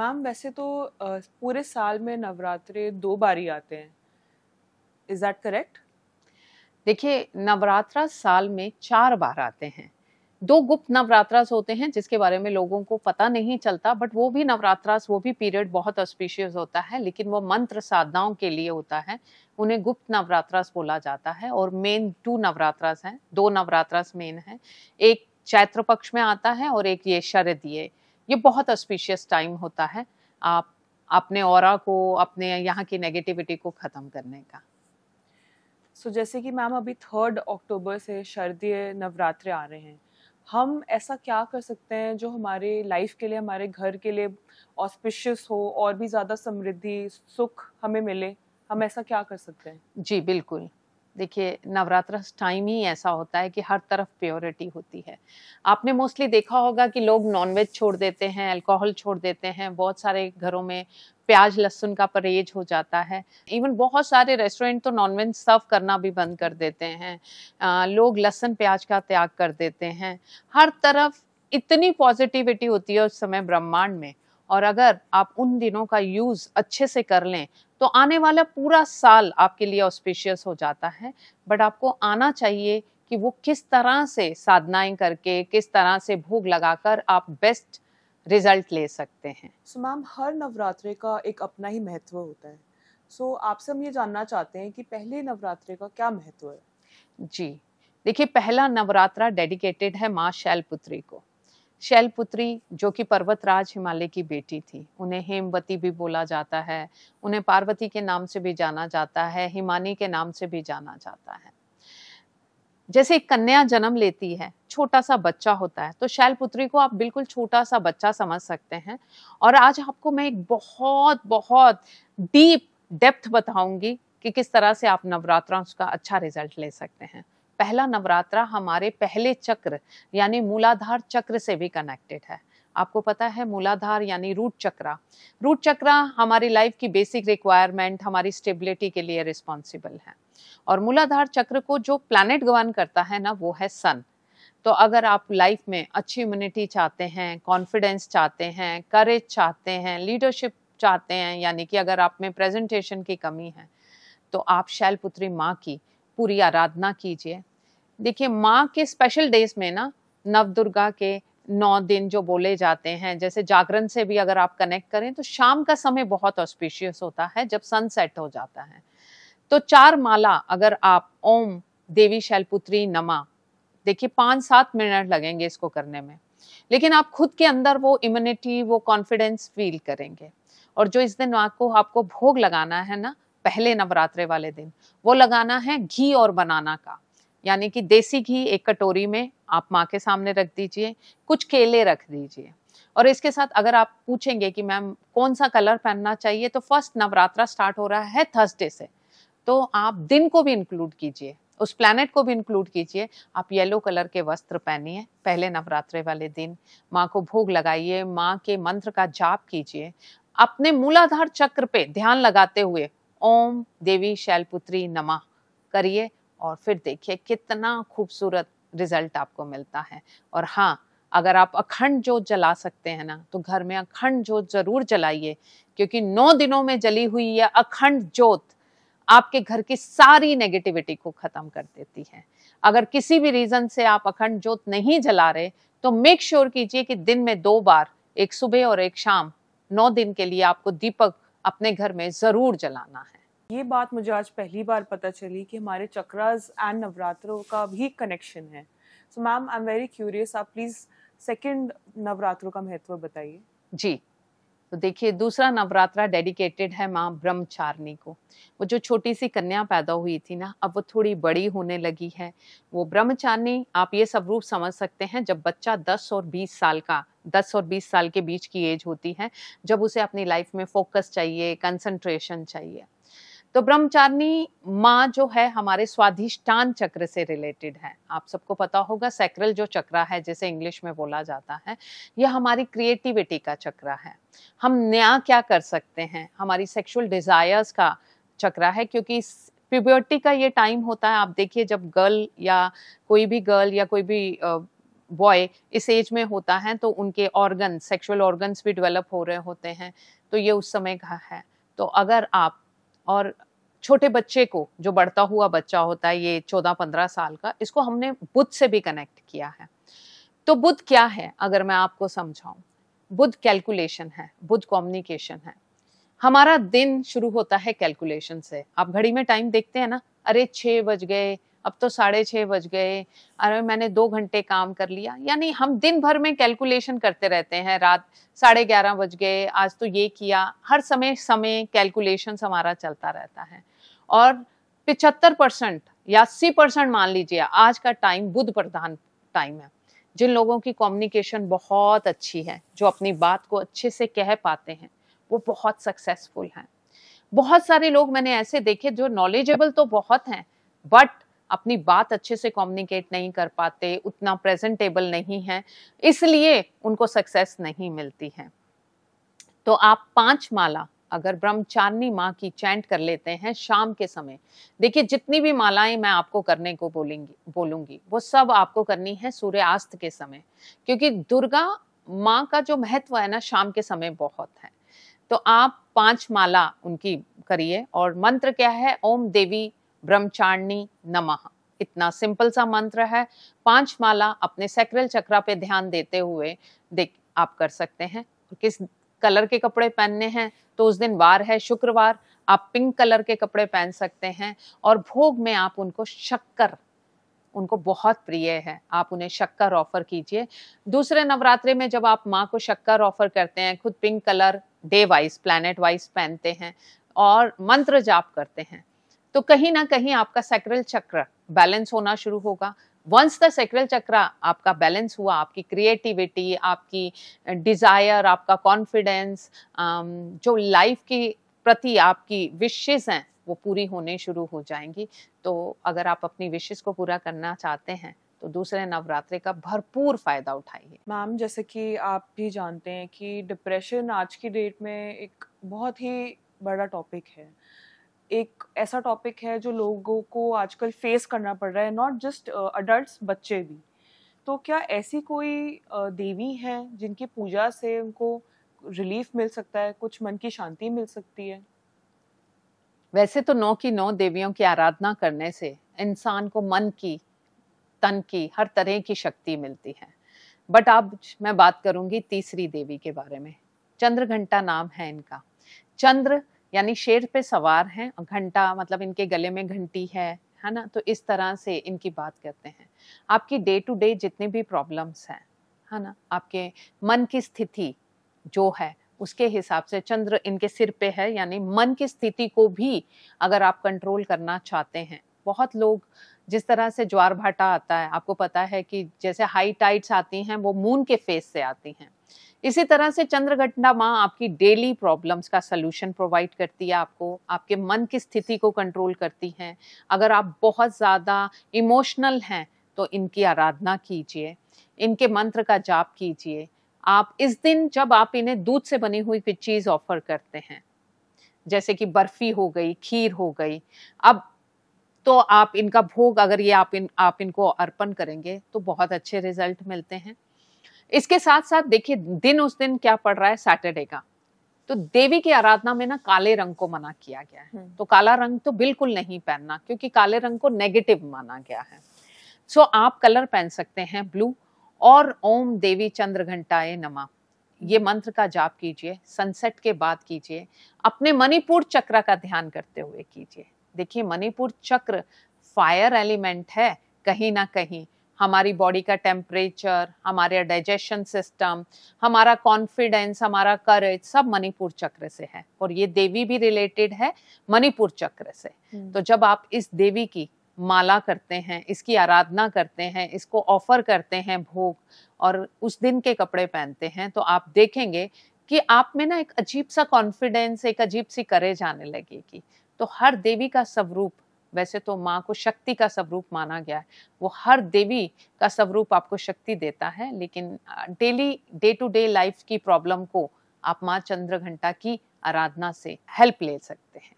Ma'am वैसे तो पूरे साल में नवरात्रे दो बारी आते हैं इज दैट करेक्ट देखिए नवरात्रा साल में चार बार आते हैं दो गुप्त नवरात्रास होते हैं जिसके बारे में लोगों को पता नहीं चलता बट वो भी नवरात्रास वो भी पीरियड बहुत ऑस्पिशियस होता है लेकिन वो मंत्र साधनाओं के लिए होता है उन्हें गुप्त नवरात्रास बोला जाता है और मेन टू नवरात्रास हैं दो नवरात्रास मेन हैं एक चैत्र पक्ष में आता है और एक ये शरदीय ये बहुत ऑस्पिशियस टाइम होता है आप अपने और को अपने यहाँ की नेगेटिविटी को ख़त्म करने का सो so, जैसे कि मैम अभी थर्ड अक्टूबर से शारदीय नवरात्रे आ रहे हैं हम ऐसा क्या कर सकते हैं जो हमारे लाइफ के लिए हमारे घर के लिए ऑस्पिशियस हो और भी ज़्यादा समृद्धि सुख हमें मिले हम ऐसा क्या कर सकते हैं जी बिल्कुल देखिए नवरात्र टाइम ही ऐसा होता है कि हर तरफ प्योरिटी होती है आपने मोस्टली देखा होगा कि लोग नॉनवेज छोड़ देते हैं अल्कोहल छोड़ देते हैं बहुत सारे घरों में प्याज लहसुन का परहेज हो जाता है इवन बहुत सारे रेस्टोरेंट तो नॉनवेज सर्व करना भी बंद कर देते हैं आ, लोग लहसुन प्याज का त्याग कर देते हैं हर तरफ इतनी पॉजिटिविटी होती है उस समय ब्रह्मांड में और अगर आप उन दिनों का यूज़ अच्छे से कर लें तो आने वाला पूरा साल आपके लिए ऑस्पिशियस हो जाता है बट आपको आना चाहिए कि वो किस तरह से साधनाएं करके किस तरह से भोग लगाकर आप बेस्ट रिजल्ट ले सकते हैं सो मैम हर नवरात्रे का एक अपना ही महत्व होता है सो so, आपसे हम ये जानना चाहते हैं कि पहले नवरात्रे का क्या महत्व है जी देखिए पहला नवरात्रा डेडिकेटेड है माँ शैलपुत्री को शैलपुत्री जो कि पर्वतराज हिमालय की बेटी थी उन्हें हेमवती भी बोला जाता है उन्हें पार्वती के नाम से भी जाना जाता है हिमानी के नाम से भी जाना जाता है जैसे कन्या जन्म लेती है छोटा सा बच्चा होता है तो शैलपुत्री को आप बिल्कुल छोटा सा बच्चा समझ सकते हैं और आज आपको मैं एक बहुत बहुत डीप डेप्थ बताऊंगी कि किस तरह से आप नवरात्रा का अच्छा रिजल्ट ले सकते हैं पहला नवरात्रा हमारे पहले चक्र यानी मूलाधार चक्र से भी कनेक्टेड है आपको पता है मूलाधार यानी रूट चक्रा रूट चक्रा हमारी लाइफ की बेसिक रिक्वायरमेंट हमारी स्टेबिलिटी के लिए रिस्पॉन्सिबल है और मूलाधार चक्र को जो प्लानट गवर्न करता है ना वो है सन तो अगर आप लाइफ में अच्छी इम्यूनिटी चाहते हैं कॉन्फिडेंस चाहते हैं करेज चाहते हैं लीडरशिप चाहते हैं यानी कि अगर आप में प्रेजेंटेशन की कमी है तो आप शैलपुत्री माँ की पूरी आराधना कीजिए देखिए माँ के स्पेशल डेज में ना नव दुर्गा के नौ दिन जो बोले जाते हैं जैसे जागरण से भी अगर आप कनेक्ट करें तो शाम का समय बहुत ऑस्पिशियस होता है जब सनसेट हो जाता है तो चार माला अगर आप ओम देवी शैलपुत्री नमा देखिए पाँच सात मिनट लगेंगे इसको करने में लेकिन आप खुद के अंदर वो इम्यूनिटी वो कॉन्फिडेंस फील करेंगे और जो इस दिन आपको आपको भोग लगाना है ना पहले नवरात्रे वाले दिन वो लगाना है घी और बनाना का यानी कि देसी घी एक कटोरी में आप माँ के सामने रख दीजिए कुछ केले रख दीजिए और इसके साथ अगर आप पूछेंगे कि मैम कौन सा कलर पहनना चाहिए तो फर्स्ट नवरात्रा स्टार्ट हो रहा है थर्सडे से तो आप दिन को भी इंक्लूड कीजिए उस प्लैनेट को भी इंक्लूड कीजिए आप येलो कलर के वस्त्र पहनिए पहले नवरात्रे वाले दिन माँ को भोग लगाइए माँ के मंत्र का जाप कीजिए अपने मूलाधार चक्र पे ध्यान लगाते हुए ओम देवी शैलपुत्री नमा करिए और फिर देखिए कितना खूबसूरत रिजल्ट आपको मिलता है और हाँ अगर आप अखंड जोत जला सकते हैं ना तो घर में अखंड जोत जरूर जलाइए क्योंकि नौ दिनों में जली हुई यह अखंड जोत आपके घर की सारी नेगेटिविटी को खत्म कर देती है अगर किसी भी रीजन से आप अखंड जोत नहीं जला रहे तो मेक श्योर sure कीजिए कि दिन में दो बार एक सुबह और एक शाम नौ दिन के लिए आपको दीपक अपने घर में ज़रूर जलाना है ये बात मुझे आज पहली बार पता चली कि हमारे चक्रास एंड नवरात्रों का भी कनेक्शन है so ma'am I am very curious आप प्लीज़ सेकंड नवरात्रों का महत्व बताइए जी तो देखिए दूसरा नवरात्रा डेडिकेटेड है माँ ब्रह्मचारिणी को वो जो छोटी सी कन्या पैदा हुई थी ना अब वो थोड़ी बड़ी होने लगी है वो ब्रह्मचारिणी आप ये सब रूप समझ सकते हैं जब बच्चा 10 और 20 साल का 10 और 20 साल के बीच की एज होती है जब उसे अपनी लाइफ में फोकस चाहिए कंसंट्रेशन चाहिए तो ब्रह्मचारिणी माँ जो है हमारे स्वाधिष्ठान चक्र से रिलेटेड है आप सबको पता होगा सैक्रल जो चक्रा है जिसे इंग्लिश में बोला जाता है यह हमारी क्रिएटिविटी का चक्रा है हम नया क्या कर सकते हैं हमारी सेक्सुअल डिज़ायर्स का चक्रा है क्योंकि प्यूबर्टी का ये टाइम होता है आप देखिए जब गर्ल या कोई भी गर्ल या कोई भी बॉय इस एज में होता है तो उनके ऑर्गन सेक्सुअल ऑर्गन्स भी डेवलप हो रहे होते हैं तो ये उस समय का है तो अगर आप और छोटे बच्चे को जो बढ़ता हुआ बच्चा होता है ये चौदह पंद्रह साल का इसको हमने बुद्ध से भी कनेक्ट किया है तो बुद्ध क्या है अगर मैं आपको समझाऊं बुद्ध कैलकुलेशन है बुद्ध कम्युनिकेशन है हमारा दिन शुरू होता है कैलकुलेशन से आप घड़ी में टाइम देखते हैं ना अरे छः बज गए अब तो साढ़े छः बज गए अरे मैंने दो घंटे काम कर लिया यानी हम दिन भर में कैलकुलेशन करते रहते हैं रात साढ़े ग्यारह बज गए आज तो ये किया हर समय समय कैलकुलेशन हमारा चलता रहता है और पिछहत्तर परसेंट या अस्सी परसेंट मान लीजिए आज का टाइम बुद्ध प्रधान टाइम है जिन लोगों की कम्युनिकेशन बहुत अच्छी है जो अपनी बात को अच्छे से कह पाते हैं वो बहुत सक्सेसफुल हैं बहुत सारे लोग मैंने ऐसे देखे जो नॉलेजेबल तो बहुत हैं बट अपनी बात अच्छे से कम्युनिकेट नहीं कर पाते उतना प्रेजेंटेबल नहीं है इसलिए उनको सक्सेस नहीं मिलती है तो आप पांच माला अगर ब्रह्मचारिणी माँ की चैंट कर लेते हैं शाम के समय देखिए जितनी भी मालाएं मैं आपको करने को बोलेंगी बोलूंगी वो सब आपको करनी है सूर्यास्त के समय क्योंकि दुर्गा माँ का जो महत्व है ना शाम के समय बहुत है तो आप पांच माला उनकी करिए और मंत्र क्या है ओम देवी ब्रह्मचारिणी नमः इतना सिंपल सा मंत्र है पांच माला अपने सेक्रल चक्रा पे ध्यान देते हुए देख आप कर सकते हैं किस कलर के कपड़े पहनने हैं तो उस दिन वार है शुक्रवार आप पिंक कलर के कपड़े पहन सकते हैं और भोग में आप उनको शक्कर उनको बहुत प्रिय है आप उन्हें शक्कर ऑफर कीजिए दूसरे नवरात्रे में जब आप माँ को शक्कर ऑफर करते हैं खुद pink colour day wise planet wise पहनते हैं और मंत्र जाप करते हैं तो कहीं ना कहीं आपका सेक्रल चक्र बैलेंस होना शुरू होगा वंस द सेक्रल चक्र आपका बैलेंस हुआ आपकी क्रिएटिविटी आपकी डिज़ायर आपका कॉन्फिडेंस जो लाइफ की प्रति आपकी विशेष हैं वो पूरी होने शुरू हो जाएंगी तो अगर आप अपनी विशेष को पूरा करना चाहते हैं तो दूसरे नवरात्रे का भरपूर फायदा उठाइए मैम जैसे कि आप भी जानते हैं कि डिप्रेशन आज की डेट में एक बहुत ही बड़ा टॉपिक है एक ऐसा टॉपिक है जो लोगों को आजकल फेस करना पड़ रहा है नॉट जस्ट अडल्ट बच्चे भी तो क्या ऐसी कोई uh, देवी हैं जिनकी पूजा से उनको रिलीफ मिल सकता है कुछ मन की शांति मिल सकती है वैसे तो नौ की नौ देवियों की आराधना करने से इंसान को मन की तन की हर तरह की शक्ति मिलती है बट अब मैं बात करूंगी तीसरी देवी के बारे में चंद्र घंटा नाम है इनका चंद्र यानी शेर पे सवार हैं घंटा मतलब इनके गले में घंटी है है ना तो इस तरह से इनकी बात करते हैं आपकी डे टू डे जितने भी प्रॉब्लम्स हैं है ना आपके मन की स्थिति जो है उसके हिसाब से चंद्र इनके सिर पे है यानी मन की स्थिति को भी अगर आप कंट्रोल करना चाहते हैं बहुत लोग जिस तरह से ज्वार भाटा आता है आपको पता है कि जैसे हाई टाइट्स आती हैं वो मून के फेस से आती हैं इसी तरह से चंद्र घटना माँ आपकी डेली प्रॉब्लम्स का सलूशन प्रोवाइड करती है आपको आपके मन की स्थिति को कंट्रोल करती हैं अगर आप बहुत ज़्यादा इमोशनल हैं तो इनकी आराधना कीजिए इनके मंत्र का जाप कीजिए आप इस दिन जब आप इन्हें दूध से बनी हुई कोई चीज़ ऑफर करते हैं जैसे कि बर्फी हो गई खीर हो गई अब तो आप इनका भोग अगर ये आप इन आप इनको अर्पण करेंगे तो बहुत अच्छे रिजल्ट मिलते हैं इसके साथ साथ देखिए दिन उस दिन क्या पड़ रहा है सैटरडे का तो देवी की आराधना में ना काले रंग को मना किया गया है हम्म। तो काला रंग तो बिल्कुल नहीं पहनना क्योंकि काले रंग को नेगेटिव माना गया है सो आप कलर पहन सकते हैं ब्लू और ओम देवी चंद्र घंटाए नमा ये मंत्र का जाप कीजिए सनसेट के बाद कीजिए अपने मणिपुर चक्र का ध्यान करते हुए कीजिए देखिए मणिपुर चक्र फायर एलिमेंट है कहीं ना कहीं हमारी बॉडी का टेम्परेचर हमारे डाइजेशन सिस्टम हमारा कॉन्फिडेंस हमारा करेज सब मणिपुर चक्र से है और ये देवी भी रिलेटेड है मणिपुर चक्र से हम्म। तो जब आप इस देवी की माला करते हैं इसकी आराधना करते हैं इसको ऑफर करते हैं भोग और उस दिन के कपड़े पहनते हैं तो आप देखेंगे कि आप में ना एक अजीब सा कॉन्फिडेंस एक अजीब सी करेज आने लगेगी तो हर देवी का स्वरूप वैसे तो माँ को शक्ति का स्वरूप माना गया है वो हर देवी का स्वरूप आपको शक्ति देता है लेकिन daily day to day life की प्रॉब्लम को आप माँ चंद्र घंटा की आराधना से हेल्प ले सकते हैं